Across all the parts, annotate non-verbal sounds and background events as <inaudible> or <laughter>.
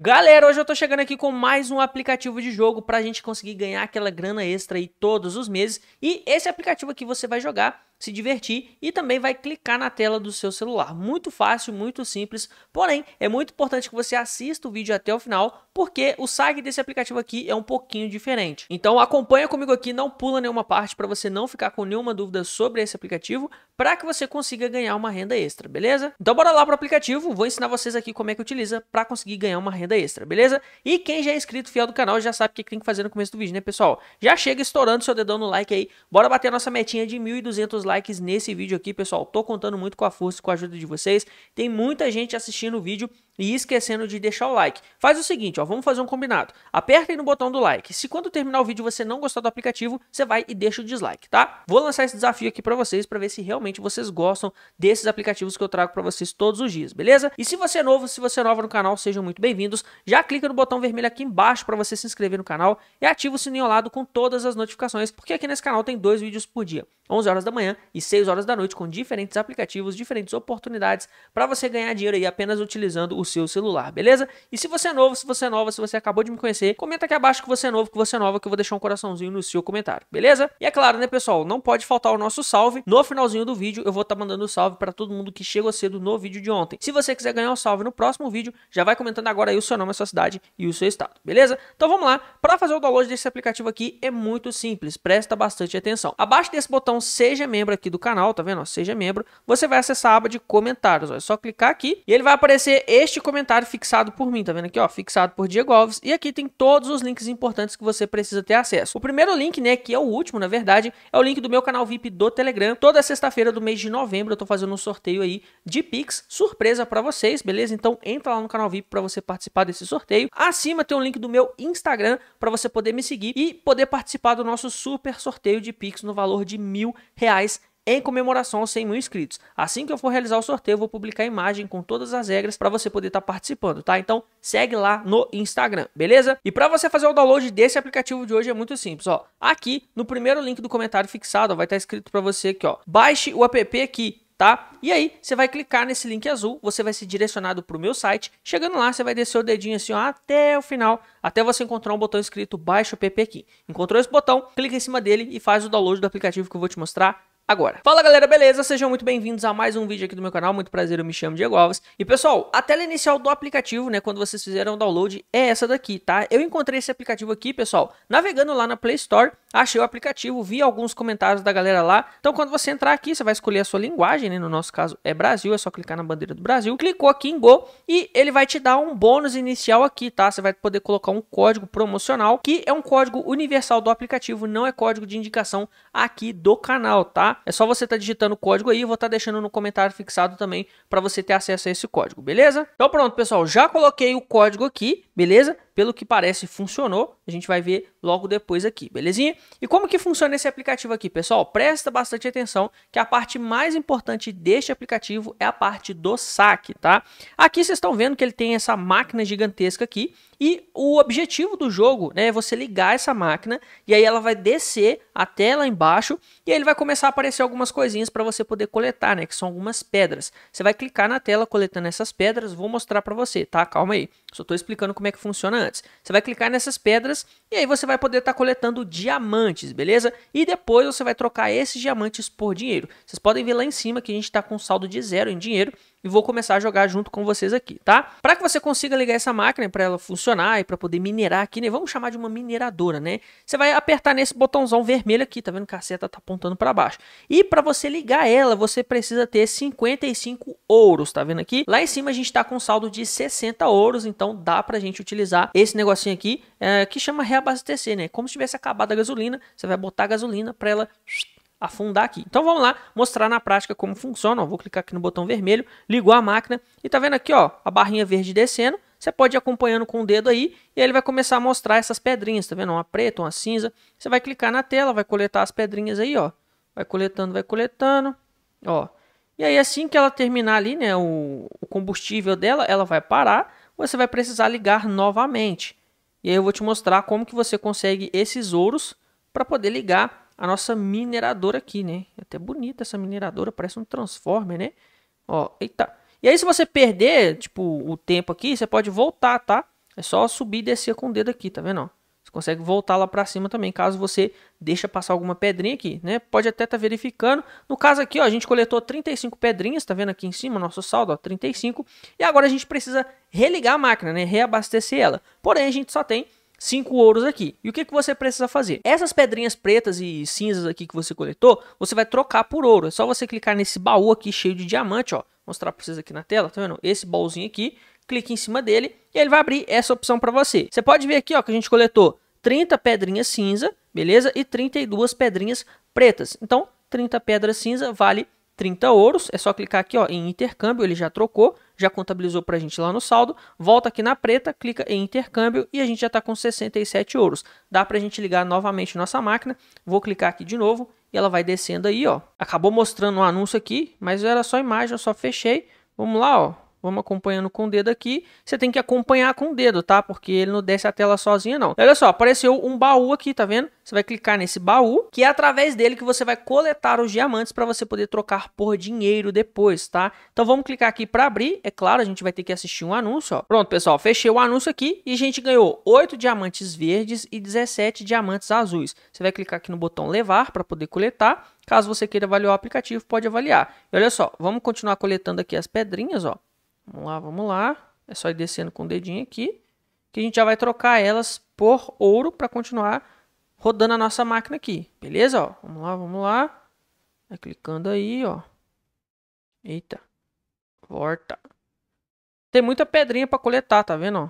Galera, hoje eu tô chegando aqui com mais um aplicativo de jogo pra gente conseguir ganhar aquela grana extra aí todos os meses. E esse aplicativo aqui você vai jogar se divertir e também vai clicar na tela do seu celular. Muito fácil, muito simples, porém é muito importante que você assista o vídeo até o final, porque o site desse aplicativo aqui é um pouquinho diferente. Então acompanha comigo aqui, não pula nenhuma parte para você não ficar com nenhuma dúvida sobre esse aplicativo, para que você consiga ganhar uma renda extra, beleza? Então bora lá para o aplicativo, vou ensinar vocês aqui como é que utiliza para conseguir ganhar uma renda extra, beleza? E quem já é inscrito fiel do canal já sabe o que tem que fazer no começo do vídeo, né pessoal? Já chega estourando seu dedão no like aí, bora bater a nossa metinha de 1.200 likes likes nesse vídeo aqui, pessoal. Tô contando muito com a força e com a ajuda de vocês. Tem muita gente assistindo o vídeo e esquecendo de deixar o like. Faz o seguinte, ó, vamos fazer um combinado. Aperta aí no botão do like. Se quando terminar o vídeo você não gostar do aplicativo, você vai e deixa o dislike, tá? Vou lançar esse desafio aqui para vocês para ver se realmente vocês gostam desses aplicativos que eu trago para vocês todos os dias, beleza? E se você é novo, se você é nova no canal, sejam muito bem-vindos. Já clica no botão vermelho aqui embaixo para você se inscrever no canal e ativa o sininho ao lado com todas as notificações, porque aqui nesse canal tem dois vídeos por dia, 11 horas da manhã e 6 horas da noite com diferentes aplicativos, diferentes oportunidades para você ganhar dinheiro aí apenas utilizando o seu celular, beleza? E se você é novo, se você é nova, se você acabou de me conhecer, comenta aqui abaixo que você é novo, que você é nova, que eu vou deixar um coraçãozinho no seu comentário, beleza? E é claro, né, pessoal, não pode faltar o nosso salve. No finalzinho do vídeo, eu vou estar tá mandando um salve para todo mundo que chegou cedo no vídeo de ontem. Se você quiser ganhar um salve no próximo vídeo, já vai comentando agora aí o seu nome, a sua cidade e o seu estado, beleza? Então vamos lá, para fazer o download desse aplicativo aqui é muito simples, presta bastante atenção. Abaixo desse botão seja membro aqui do canal, tá vendo? Seja membro, você vai acessar a aba de comentários, ó. é só clicar aqui e ele vai aparecer este este comentário fixado por mim, tá vendo aqui, ó, fixado por Diego Alves, e aqui tem todos os links importantes que você precisa ter acesso. O primeiro link, né, que é o último, na verdade, é o link do meu canal VIP do Telegram. Toda sexta-feira do mês de novembro eu tô fazendo um sorteio aí de Pix, surpresa para vocês, beleza? Então entra lá no canal VIP para você participar desse sorteio. Acima tem um link do meu Instagram para você poder me seguir e poder participar do nosso super sorteio de Pix no valor de mil reais em comemoração aos 100 mil inscritos. Assim que eu for realizar o sorteio, eu vou publicar a imagem com todas as regras para você poder estar tá participando, tá? Então segue lá no Instagram, beleza? E para você fazer o download desse aplicativo de hoje é muito simples, ó. Aqui no primeiro link do comentário fixado ó, vai estar tá escrito para você aqui, ó. Baixe o app aqui, tá? E aí, você vai clicar nesse link azul, você vai ser direcionado para o meu site. Chegando lá, você vai descer o dedinho assim ó, até o final, até você encontrar um botão escrito baixe o app aqui. Encontrou esse botão, clica em cima dele e faz o download do aplicativo que eu vou te mostrar agora. Fala galera, beleza? Sejam muito bem-vindos a mais um vídeo aqui do meu canal, muito prazer, eu me chamo Diego Alves. E pessoal, a tela inicial do aplicativo, né, quando vocês fizeram o download, é essa daqui, tá? Eu encontrei esse aplicativo aqui, pessoal, navegando lá na Play Store, achei o aplicativo, vi alguns comentários da galera lá. Então quando você entrar aqui, você vai escolher a sua linguagem, né, no nosso caso é Brasil, é só clicar na bandeira do Brasil, clicou aqui em Go e ele vai te dar um bônus inicial aqui, tá? Você vai poder colocar um código promocional, que é um código universal do aplicativo, não é código de indicação aqui do canal, tá? É só você estar tá digitando o código aí, vou estar tá deixando no comentário fixado também para você ter acesso a esse código, beleza? Então pronto, pessoal, já coloquei o código aqui, beleza? pelo que parece funcionou. A gente vai ver logo depois aqui, belezinha? E como que funciona esse aplicativo aqui, pessoal? Presta bastante atenção que a parte mais importante deste aplicativo é a parte do saque, tá? Aqui vocês estão vendo que ele tem essa máquina gigantesca aqui e o objetivo do jogo né, é você ligar essa máquina e aí ela vai descer até lá embaixo e aí ele vai começar a aparecer algumas coisinhas para você poder coletar, né? Que são algumas pedras. Você vai clicar na tela coletando essas pedras, vou mostrar para você, tá? Calma aí. Só estou explicando como é que funciona antes. Você vai clicar nessas pedras e aí você vai poder estar tá coletando diamantes, beleza? E depois você vai trocar esses diamantes por dinheiro. Vocês podem ver lá em cima que a gente está com saldo de zero em dinheiro e vou começar a jogar junto com vocês aqui, tá? Para que você consiga ligar essa máquina para ela funcionar e para poder minerar aqui, né? Vamos chamar de uma mineradora, né? Você vai apertar nesse botãozão vermelho aqui, tá vendo que a seta tá apontando para baixo. E para você ligar ela, você precisa ter 55 ouros, tá vendo aqui? Lá em cima a gente está com saldo de 60 ouros, então então dá pra gente utilizar esse negocinho aqui é, que chama reabastecer, né? Como se tivesse acabado a gasolina, você vai botar a gasolina para ela afundar aqui. Então vamos lá mostrar na prática como funciona. vou clicar aqui no botão vermelho, ligou a máquina e tá vendo aqui ó, a barrinha verde descendo. Você pode ir acompanhando com o dedo aí e aí ele vai começar a mostrar essas pedrinhas, tá vendo? Uma preta, uma cinza. Você vai clicar na tela, vai coletar as pedrinhas aí, ó. Vai coletando, vai coletando, ó. E aí assim que ela terminar ali, né, o, o combustível dela, ela vai parar você vai precisar ligar novamente. E aí eu vou te mostrar como que você consegue esses ouros para poder ligar a nossa mineradora aqui, né? É até bonita essa mineradora, parece um transformer, né? Ó, eita. E aí se você perder, tipo, o tempo aqui, você pode voltar, tá? É só subir e descer com o dedo aqui, tá vendo? Ó? consegue voltar lá para cima também, caso você deixa passar alguma pedrinha aqui, né? Pode até estar tá verificando. No caso aqui, ó, a gente coletou 35 pedrinhas, tá vendo aqui em cima nosso saldo, ó, 35. E agora a gente precisa religar a máquina, né? Reabastecer ela. Porém, a gente só tem 5 ouros aqui. E o que, que você precisa fazer? Essas pedrinhas pretas e cinzas aqui que você coletou, você vai trocar por ouro. É só você clicar nesse baú aqui cheio de diamante, ó. mostrar para vocês aqui na tela, tá vendo? Esse baúzinho aqui, clique em cima dele e ele vai abrir essa opção para você. Você pode ver aqui, ó, que a gente coletou 30 pedrinhas cinza, beleza? E 32 pedrinhas pretas. Então, 30 pedras cinza vale 30 ouros. É só clicar aqui ó, em intercâmbio, ele já trocou, já contabilizou para a gente lá no saldo. Volta aqui na preta, clica em intercâmbio e a gente já está com 67 ouros. Dá para a gente ligar novamente nossa máquina. Vou clicar aqui de novo e ela vai descendo aí. ó. Acabou mostrando um anúncio aqui, mas era só imagem, eu só fechei. Vamos lá, ó. Vamos acompanhando com o dedo aqui. Você tem que acompanhar com o dedo, tá? Porque ele não desce a tela sozinho, não. Olha só, apareceu um baú aqui, tá vendo? Você vai clicar nesse baú, que é através dele que você vai coletar os diamantes para você poder trocar por dinheiro depois, tá? Então vamos clicar aqui para abrir. É claro, a gente vai ter que assistir um anúncio, ó. Pronto, pessoal, fechei o anúncio aqui e a gente ganhou 8 diamantes verdes e 17 diamantes azuis. Você vai clicar aqui no botão levar para poder coletar. Caso você queira avaliar o aplicativo, pode avaliar. E olha só, vamos continuar coletando aqui as pedrinhas, ó. Vamos lá, vamos lá. É só ir descendo com o dedinho aqui. Que a gente já vai trocar elas por ouro para continuar rodando a nossa máquina aqui. Beleza? Ó, vamos lá, vamos lá. Vai clicando aí, ó. Eita. Volta. Tem muita pedrinha para coletar, tá vendo? Ó?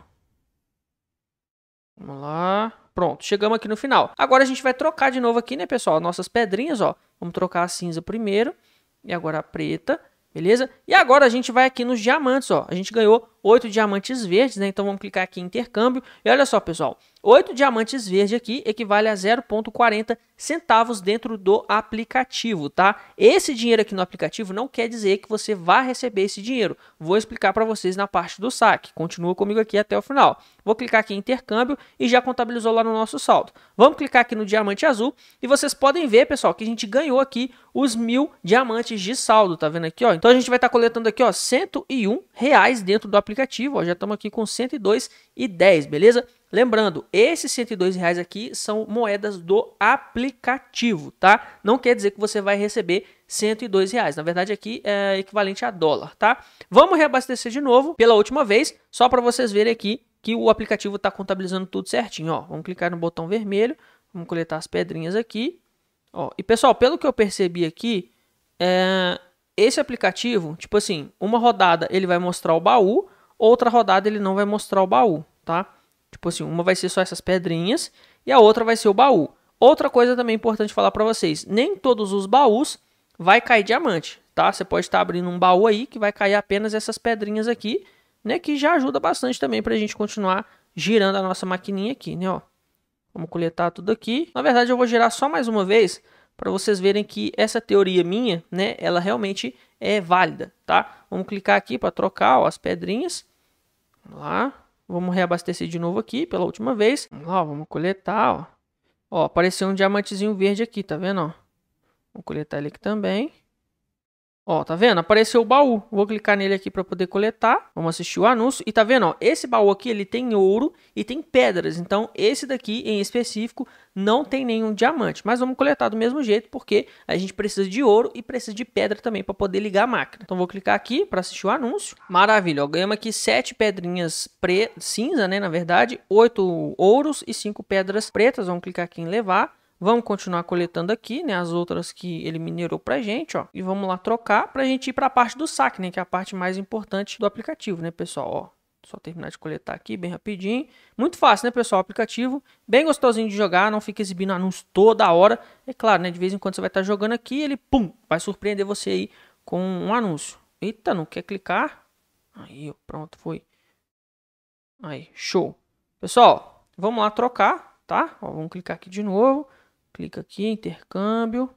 Vamos lá. Pronto, chegamos aqui no final. Agora a gente vai trocar de novo aqui, né, pessoal? Nossas pedrinhas, ó. Vamos trocar a cinza primeiro. E agora a preta beleza? E agora a gente vai aqui nos diamantes, ó. A gente ganhou oito diamantes verdes, né? Então vamos clicar aqui em intercâmbio. E olha só, pessoal, oito diamantes verdes aqui equivale a 0,40 centavos dentro do aplicativo, tá? Esse dinheiro aqui no aplicativo não quer dizer que você vai receber esse dinheiro. Vou explicar para vocês na parte do saque. Continua comigo aqui até o final. Vou clicar aqui em intercâmbio e já contabilizou lá no nosso saldo. Vamos clicar aqui no diamante azul e vocês podem ver, pessoal, que a gente ganhou aqui os mil diamantes de saldo, tá vendo aqui, ó? Então a gente vai estar tá coletando aqui, ó, 101 reais dentro do aplicativo aplicativo. Ó, já estamos aqui com 102,10, beleza? Lembrando, esses 102 reais aqui são moedas do aplicativo, tá? Não quer dizer que você vai receber 102 reais. Na verdade, aqui é equivalente a dólar, tá? Vamos reabastecer de novo pela última vez, só para vocês verem aqui que o aplicativo está contabilizando tudo certinho. Ó, vamos clicar no botão vermelho, vamos coletar as pedrinhas aqui. Ó, e pessoal, pelo que eu percebi aqui, é, esse aplicativo, tipo assim, uma rodada ele vai mostrar o baú, Outra rodada ele não vai mostrar o baú, tá? Tipo assim, uma vai ser só essas pedrinhas e a outra vai ser o baú. Outra coisa também importante falar para vocês, nem todos os baús vai cair diamante, tá? Você pode estar tá abrindo um baú aí que vai cair apenas essas pedrinhas aqui, né? Que já ajuda bastante também para a gente continuar girando a nossa maquininha aqui, né? Ó, vamos coletar tudo aqui. Na verdade, eu vou girar só mais uma vez para vocês verem que essa teoria minha, né? Ela realmente é válida, tá? Vamos clicar aqui para trocar ó, as pedrinhas. Vamos lá. Vamos reabastecer de novo aqui pela última vez. Vamos lá, vamos coletar, ó. Ó, apareceu um diamantezinho verde aqui, tá vendo, ó? vamos coletar ele aqui também. Ó, tá vendo? Apareceu o baú. Vou clicar nele aqui para poder coletar. Vamos assistir o anúncio. E tá vendo, ó, esse baú aqui, ele tem ouro e tem pedras. Então, esse daqui em específico não tem nenhum diamante. Mas vamos coletar do mesmo jeito, porque a gente precisa de ouro e precisa de pedra também para poder ligar a máquina. Então, vou clicar aqui para assistir o anúncio. Maravilha, ó, ganhamos aqui sete pedrinhas pre cinza, né, na verdade, oito ouros e cinco pedras pretas. Vamos clicar aqui em levar. Vamos continuar coletando aqui, né, as outras que ele minerou pra gente, ó. E vamos lá trocar pra gente ir para a parte do saque, né, que é a parte mais importante do aplicativo, né, pessoal, ó. Só terminar de coletar aqui bem rapidinho. Muito fácil, né, pessoal? O aplicativo bem gostosinho de jogar, não fica exibindo anúncios toda hora. É claro, né? De vez em quando você vai estar tá jogando aqui ele, pum, vai surpreender você aí com um anúncio. Eita, não quer clicar? Aí, ó, pronto, foi. Aí, show. Pessoal, vamos lá trocar, tá? Ó, vamos clicar aqui de novo. Clica aqui, intercâmbio.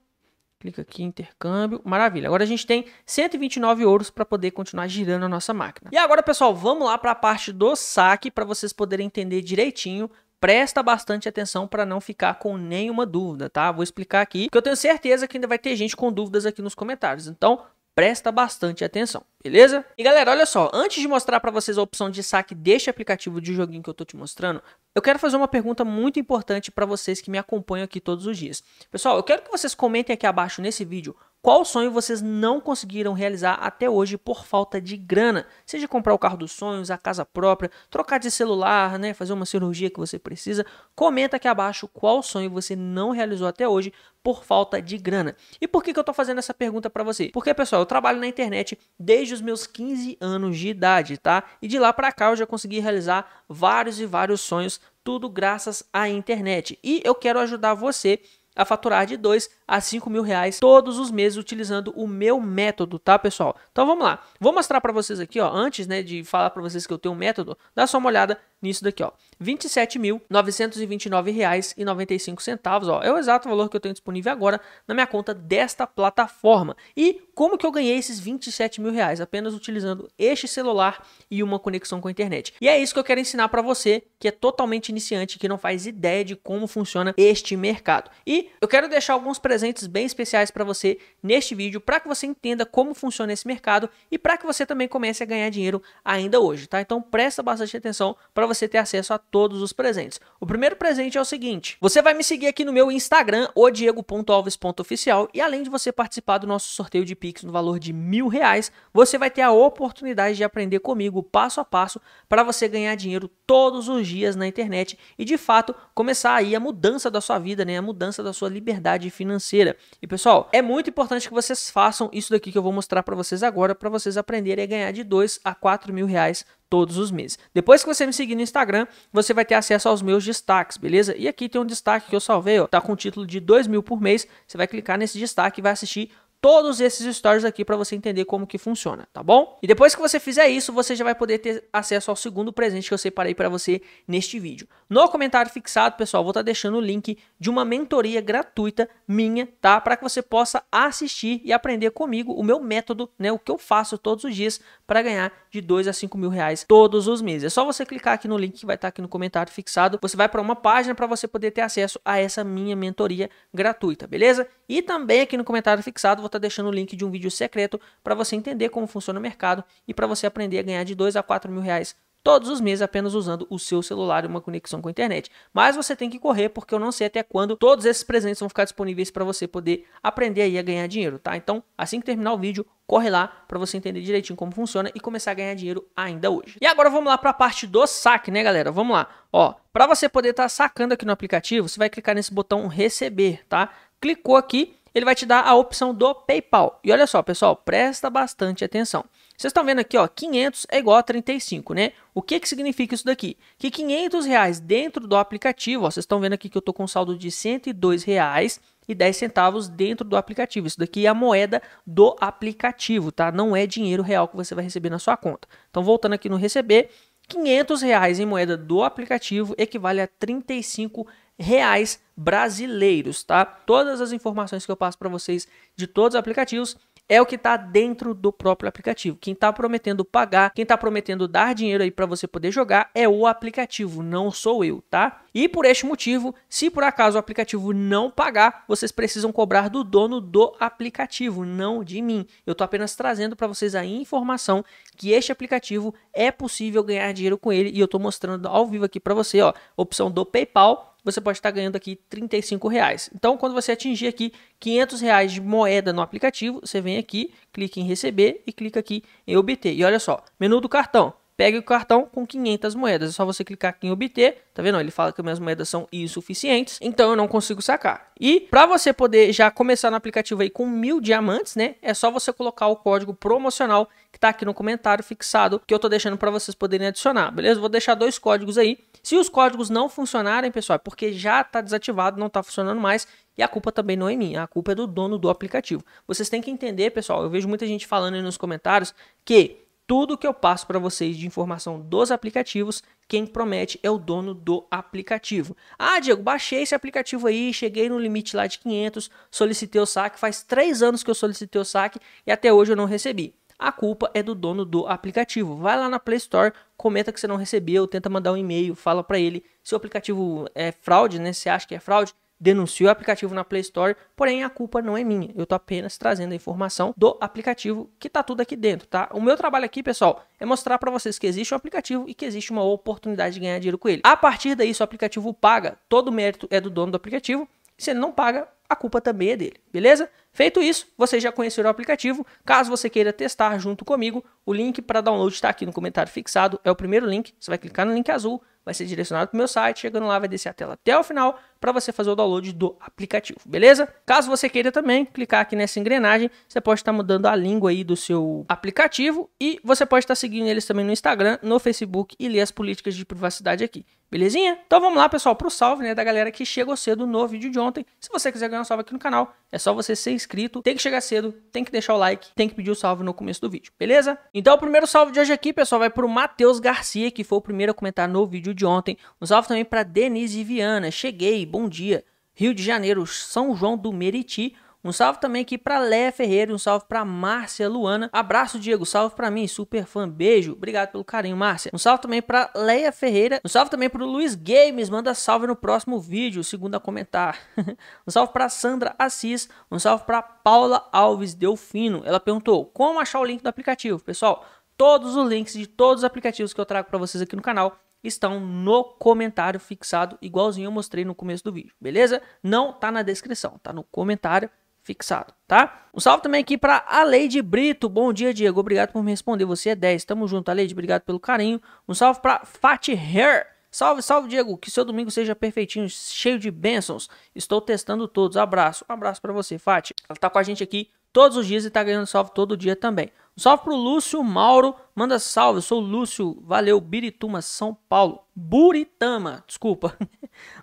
Clica aqui, intercâmbio. Maravilha. Agora a gente tem 129 ouros para poder continuar girando a nossa máquina. E agora, pessoal, vamos lá para a parte do saque para vocês poderem entender direitinho presta bastante atenção para não ficar com nenhuma dúvida, tá? Vou explicar aqui, que eu tenho certeza que ainda vai ter gente com dúvidas aqui nos comentários. Então, presta bastante atenção beleza? E galera, olha só, antes de mostrar para vocês a opção de saque deste aplicativo de joguinho que eu tô te mostrando, eu quero fazer uma pergunta muito importante para vocês que me acompanham aqui todos os dias. Pessoal, eu quero que vocês comentem aqui abaixo nesse vídeo qual sonho vocês não conseguiram realizar até hoje por falta de grana? Seja comprar o carro dos sonhos, a casa própria, trocar de celular, né, fazer uma cirurgia que você precisa. Comenta aqui abaixo qual sonho você não realizou até hoje por falta de grana. E por que, que eu estou fazendo essa pergunta para você? Porque, pessoal, eu trabalho na internet desde os meus 15 anos de idade, tá? E de lá para cá eu já consegui realizar vários e vários sonhos tudo graças à internet. E eu quero ajudar você a faturar de 2 a 5 mil reais todos os meses utilizando o meu método, tá, pessoal? Então vamos lá. Vou mostrar para vocês aqui, ó, antes né, de falar para vocês que eu tenho um método, dá só uma olhada nisso daqui, ó. R$ 27.929,95, ó. É o exato valor que eu tenho disponível agora na minha conta desta plataforma. E como que eu ganhei esses 27 mil reais? Apenas utilizando este celular e uma conexão com a internet. E é isso que eu quero ensinar para você, que é totalmente iniciante, que não faz ideia de como funciona este mercado. E eu quero deixar alguns presentes bem especiais para você neste vídeo, para que você entenda como funciona esse mercado e para que você também comece a ganhar dinheiro ainda hoje, tá? Então presta bastante atenção para para você ter acesso a todos os presentes. O primeiro presente é o seguinte: você vai me seguir aqui no meu Instagram, odiego.alves.oficial, e além de você participar do nosso sorteio de Pix no valor de mil reais, você vai ter a oportunidade de aprender comigo passo a passo para você ganhar dinheiro todos os dias na internet e de fato começar aí a mudança da sua vida, né? A mudança da sua liberdade financeira. E pessoal, é muito importante que vocês façam isso daqui que eu vou mostrar para vocês agora, para vocês aprenderem a ganhar de 2 a 4 mil reais todos os meses. Depois que você me seguir no Instagram, você vai ter acesso aos meus destaques, beleza? E aqui tem um destaque que eu salvei, ó, tá com o título de 2 mil por mês. Você vai clicar nesse destaque e vai assistir todos esses stories aqui para você entender como que funciona, tá bom? E depois que você fizer isso, você já vai poder ter acesso ao segundo presente que eu separei para você neste vídeo. No comentário fixado, pessoal, vou estar tá deixando o link de uma mentoria gratuita minha, tá? Para que você possa assistir e aprender comigo o meu método, né? O que eu faço todos os dias para ganhar de 2 a 5 mil reais todos os meses. É só você clicar aqui no link que vai estar tá aqui no comentário fixado. Você vai para uma página para você poder ter acesso a essa minha mentoria gratuita, beleza? E também aqui no comentário fixado vou estar tá deixando o link de um vídeo secreto para você entender como funciona o mercado e para você aprender a ganhar de 2 a 4 mil reais todos os meses apenas usando o seu celular e uma conexão com a internet. Mas você tem que correr porque eu não sei até quando todos esses presentes vão ficar disponíveis para você poder aprender aí a ganhar dinheiro, tá? Então, assim que terminar o vídeo, corre lá para você entender direitinho como funciona e começar a ganhar dinheiro ainda hoje. E agora vamos lá para a parte do saque, né, galera? Vamos lá. Ó, para você poder estar tá sacando aqui no aplicativo, você vai clicar nesse botão receber, tá? Clicou aqui, ele vai te dar a opção do PayPal. E olha só, pessoal, presta bastante atenção. Vocês estão vendo aqui, ó, 500 é igual a 35, né? O que, que significa isso daqui? Que 500 reais dentro do aplicativo, ó, vocês estão vendo aqui que eu estou com um saldo de 102 reais e 10 centavos dentro do aplicativo. Isso daqui é a moeda do aplicativo, tá? Não é dinheiro real que você vai receber na sua conta. Então, voltando aqui no receber, 500 reais em moeda do aplicativo equivale a 35 reais reais brasileiros, tá? Todas as informações que eu passo para vocês de todos os aplicativos é o que está dentro do próprio aplicativo. Quem está prometendo pagar, quem está prometendo dar dinheiro aí para você poder jogar é o aplicativo, não sou eu, tá? E por este motivo, se por acaso o aplicativo não pagar, vocês precisam cobrar do dono do aplicativo, não de mim. Eu estou apenas trazendo para vocês a informação que este aplicativo é possível ganhar dinheiro com ele e eu estou mostrando ao vivo aqui para você, ó, opção do PayPal você pode estar ganhando aqui 35 reais. Então, quando você atingir aqui 500 reais de moeda no aplicativo, você vem aqui, clica em receber e clica aqui em obter. E olha só, menu do cartão pegue o cartão com 500 moedas. É só você clicar aqui em obter, tá vendo? Ele fala que minhas moedas são insuficientes, então eu não consigo sacar. E para você poder já começar no aplicativo aí com mil diamantes, né? É só você colocar o código promocional que tá aqui no comentário fixado, que eu tô deixando para vocês poderem adicionar, beleza? Vou deixar dois códigos aí. Se os códigos não funcionarem, pessoal, é porque já tá desativado, não tá funcionando mais, e a culpa também não é minha, a culpa é do dono do aplicativo. Vocês têm que entender, pessoal, eu vejo muita gente falando aí nos comentários que tudo que eu passo para vocês de informação dos aplicativos, quem promete é o dono do aplicativo. Ah, Diego, baixei esse aplicativo aí, cheguei no limite lá de 500, solicitei o saque, faz três anos que eu solicitei o saque e até hoje eu não recebi. A culpa é do dono do aplicativo. Vai lá na Play Store, comenta que você não recebeu, tenta mandar um e-mail, fala para ele se o aplicativo é fraude, né? Você acha que é fraude? denunciei o aplicativo na Play Store, porém a culpa não é minha. Eu estou apenas trazendo a informação do aplicativo que está tudo aqui dentro, tá? O meu trabalho aqui, pessoal, é mostrar para vocês que existe um aplicativo e que existe uma oportunidade de ganhar dinheiro com ele. A partir daí, se o aplicativo paga, todo o mérito é do dono do aplicativo. Se ele não paga, a culpa também é dele, beleza? Feito isso, vocês já conheceram o aplicativo. Caso você queira testar junto comigo, o link para download está aqui no comentário fixado. É o primeiro link. Você vai clicar no link azul, vai ser direcionado para o meu site. Chegando lá, vai descer a tela até o final para você fazer o download do aplicativo, beleza? Caso você queira também clicar aqui nessa engrenagem, você pode estar tá mudando a língua aí do seu aplicativo e você pode estar tá seguindo eles também no Instagram, no Facebook e ler as políticas de privacidade aqui. Belezinha? Então vamos lá, pessoal, para o salve né, da galera que chegou cedo no vídeo de ontem. Se você quiser ganhar um salve aqui no canal, é só você ser inscrito. Tem que chegar cedo, tem que deixar o like, tem que pedir o salve no começo do vídeo, beleza? Então o primeiro salve de hoje aqui, pessoal, vai para o Matheus Garcia, que foi o primeiro a comentar no vídeo de ontem. Um salve também para Denise Viana. Cheguei, bom dia. Rio de Janeiro, São João do Meriti. Um salve também aqui para Léa Ferreira, um salve para Márcia Luana. Abraço, Diego, salve para mim, super fã, beijo. Obrigado pelo carinho, Márcia. Um salve também para Leia Ferreira. Um salve também para o Luiz Games, manda salve no próximo vídeo, segundo a comentar. <laughs> um salve para Sandra Assis, um salve para Paula Alves Delfino. Ela perguntou como achar o link do aplicativo. Pessoal, todos os links de todos os aplicativos que eu trago para vocês aqui no canal estão no comentário fixado, igualzinho eu mostrei no começo do vídeo, beleza? Não tá na descrição, tá no comentário fixado, tá? Um salve também aqui para a Lady Brito. Bom dia, Diego. Obrigado por me responder. Você é 10. Tamo junto, Lady Obrigado pelo carinho. Um salve para Fat Hair. Salve, salve, Diego. Que seu domingo seja perfeitinho, cheio de bênçãos. Estou testando todos. Abraço. Um abraço para você, Fat Ela tá com a gente aqui todos os dias e tá ganhando salve todo dia também. Um salve pro Lúcio Mauro. Manda salve. Eu sou o Lúcio. Valeu, Birituma, São Paulo. Buritama, desculpa. <laughs>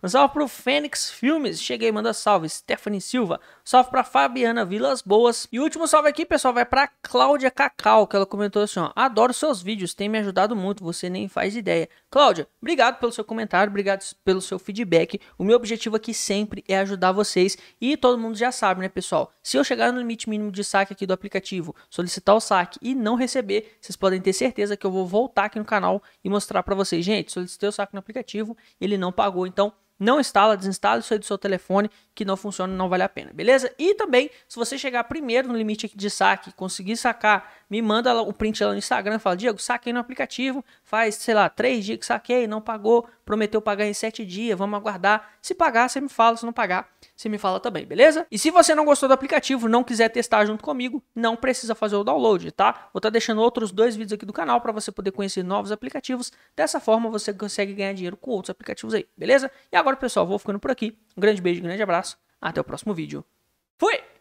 Um salve pro Fênix Filmes, cheguei, manda salve. Stephanie Silva, salve pra Fabiana Vilas Boas. E o último salve aqui, pessoal, vai pra Cláudia Cacau, que ela comentou assim: ó, adoro seus vídeos, tem me ajudado muito, você nem faz ideia. Cláudia, obrigado pelo seu comentário, obrigado pelo seu feedback. O meu objetivo aqui sempre é ajudar vocês e todo mundo já sabe, né, pessoal? Se eu chegar no limite mínimo de saque aqui do aplicativo, solicitar o saque e não receber, vocês podem ter certeza que eu vou voltar aqui no canal e mostrar para vocês, gente, solicitar teu saque no aplicativo, ele não pagou. Então, não instala, desinstala isso aí do seu telefone, que não funciona, não vale a pena, beleza? E também, se você chegar primeiro no limite de saque, conseguir sacar me manda o print lá no Instagram, fala, Diego, saquei no aplicativo, faz, sei lá, três dias que saquei, não pagou, prometeu pagar em sete dias, vamos aguardar. Se pagar, você me fala, se não pagar, você me fala também, beleza? E se você não gostou do aplicativo, não quiser testar junto comigo, não precisa fazer o download, tá? Vou estar tá deixando outros dois vídeos aqui do canal para você poder conhecer novos aplicativos. Dessa forma, você consegue ganhar dinheiro com outros aplicativos aí, beleza? E agora, pessoal, vou ficando por aqui. Um grande beijo, um grande abraço. Até o próximo vídeo. Fui!